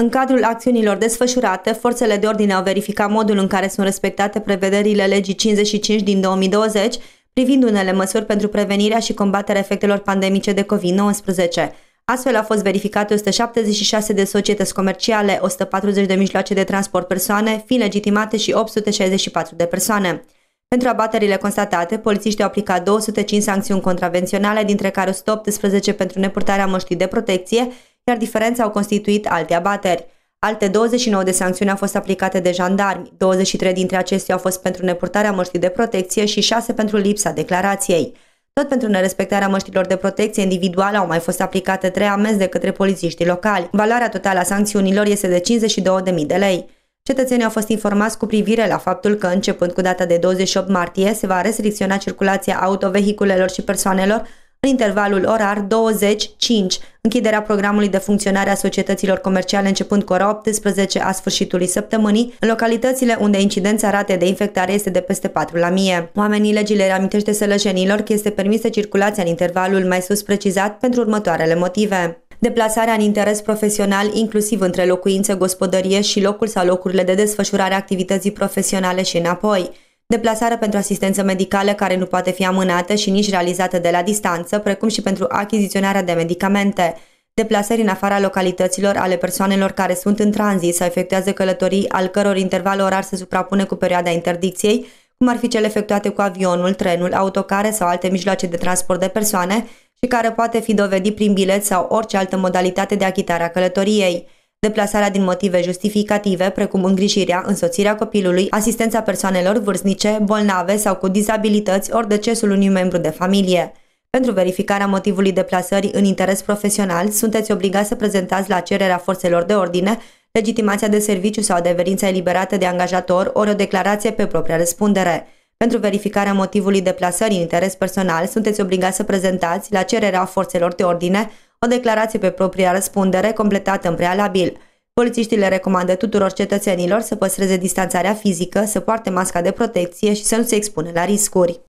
În cadrul acțiunilor desfășurate, forțele de ordine au verificat modul în care sunt respectate prevederile legii 55 din 2020 privind unele măsuri pentru prevenirea și combaterea efectelor pandemice de COVID-19. Astfel au fost verificate 176 de societăți comerciale, 140 de mijloace de transport persoane, fiind legitimate și 864 de persoane. Pentru abaterile constatate, polițiștii au aplicat 205 sancțiuni contravenționale, dintre care 118 pentru nepurtarea măștii de protecție iar diferența au constituit alte abateri. Alte 29 de sancțiuni au fost aplicate de jandarmi, 23 dintre acestea au fost pentru nepurtarea măștii de protecție și 6 pentru lipsa declarației. Tot pentru nerespectarea măștilor de protecție individuală au mai fost aplicate trei amenzi de către polițiștii locali. Valoarea totală a sancțiunilor este de 52.000 de lei. Cetățenii au fost informați cu privire la faptul că, începând cu data de 28 martie, se va restricționa circulația autovehiculelor și persoanelor intervalul orar 20-5, închiderea programului de funcționare a societăților comerciale începând cu ora 18 a sfârșitului săptămânii, în localitățile unde incidența rate de infectare este de peste 4 la mie. Oamenii legii le reamintește sălășenilor că este permisă circulația în intervalul mai sus precizat pentru următoarele motive deplasarea în interes profesional, inclusiv între locuințe, gospodărie și locul sau locurile de desfășurare a activității profesionale și înapoi, deplasare pentru asistență medicală care nu poate fi amânată și nici realizată de la distanță, precum și pentru achiziționarea de medicamente, deplasări în afara localităților ale persoanelor care sunt în tranzit sau efectuează călătorii al căror interval orar se suprapune cu perioada interdicției, cum ar fi cele efectuate cu avionul, trenul, autocare sau alte mijloace de transport de persoane și care poate fi dovedit prin bilet sau orice altă modalitate de achitare a călătoriei. Deplasarea din motive justificative, precum îngrijirea, însoțirea copilului, asistența persoanelor vârstnice, bolnave sau cu dizabilități ori decesul unui membru de familie. Pentru verificarea motivului deplasării în interes profesional, sunteți obligați să prezentați la cererea forțelor de ordine legitimația de serviciu sau adeverința eliberată de angajator ori o declarație pe propria răspundere. Pentru verificarea motivului deplasării în interes personal, sunteți obligați să prezentați, la cererea forțelor de ordine, o declarație pe propria răspundere completată în prealabil. Polițiștii le recomandă tuturor cetățenilor să păstreze distanțarea fizică, să poarte masca de protecție și să nu se expună la riscuri.